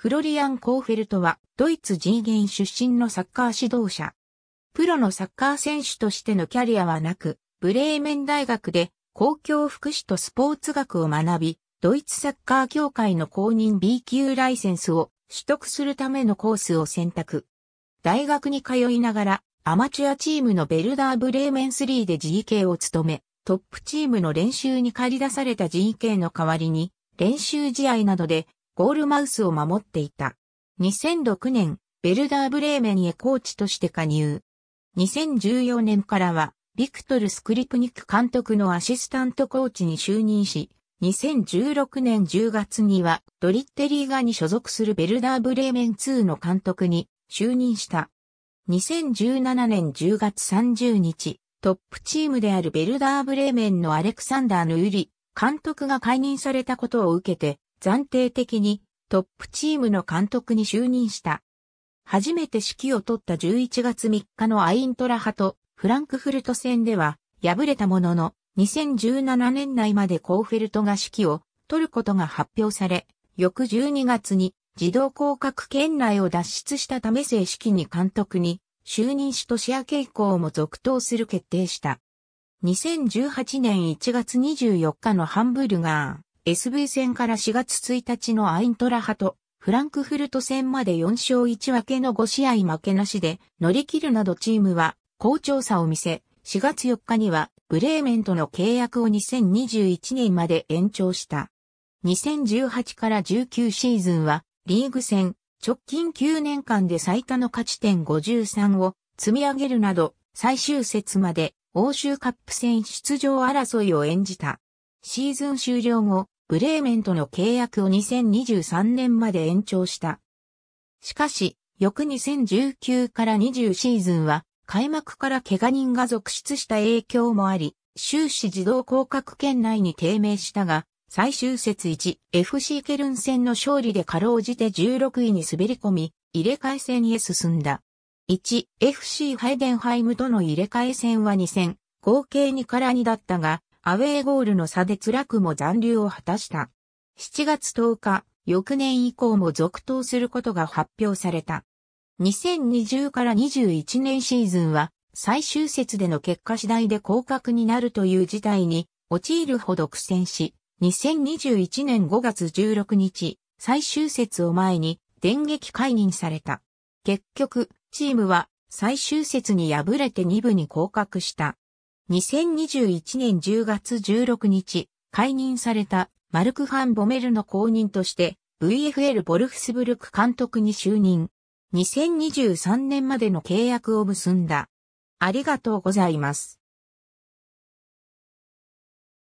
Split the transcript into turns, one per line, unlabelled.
フロリアン・コーフェルトは、ドイツ人ゲン出身のサッカー指導者。プロのサッカー選手としてのキャリアはなく、ブレーメン大学で公共福祉とスポーツ学を学び、ドイツサッカー協会の公認 B 級ライセンスを取得するためのコースを選択。大学に通いながら、アマチュアチームのベルダーブレーメン3で GK を務め、トップチームの練習に借り出された GK の代わりに、練習試合などでゴールマウスを守っていた。2006年、ベルダーブレーメンへコーチとして加入。2014年からは、ビクトル・スクリプニック監督のアシスタントコーチに就任し、2016年10月にはドリッテリーガに所属するベルダーブレーメン2の監督に就任した。2017年10月30日、トップチームであるベルダーブレーメンのアレクサンダー・ヌーリ監督が解任されたことを受けて、暫定的にトップチームの監督に就任した。初めて指揮を取った11月3日のアイントラ派とフランクフルト戦では敗れたものの2017年内までコーフェルトが指揮を取ることが発表され、翌12月に自動降格圏内を脱出したため正式に監督に就任し年明け以降も続投する決定した。2018年1月24日のハンブルガー SV 戦から4月1日のアイントラハとフランクフルト戦まで4勝1分けの5試合負けなしで乗り切るなどチームは好調さを見せ、4月4日にはブレーメンとの契約を2021年まで延長した。2018から19シーズンはリーグ戦直近9年間で最多の勝ち点53を積み上げるなど最終節まで欧州カップ戦出場争いを演じた。シーズン終了後、ブレーメンとの契約を2023年まで延長した。しかし、翌2019から20シーズンは、開幕から怪我人が続出した影響もあり、終始自動降格圏内に低迷したが、最終節1、FC ケルン戦の勝利でかろうじて16位に滑り込み、入れ替え戦へ進んだ。1、FC ハイデンハイムとの入れ替え戦は2戦、合計2から2だったが、アウェーゴールの差で辛くも残留を果たした。7月10日、翌年以降も続投することが発表された。2020から21年シーズンは最終節での結果次第で降格になるという事態に陥るほど苦戦し、2021年5月16日、最終節を前に電撃解任された。結局、チームは最終節に敗れて2部に降格した。2021年10月16日、解任されたマルク・ファン・ボメルの後任として VFL ボルフスブルク監督に就任。2023年までの契約を結んだ。ありがとうございます。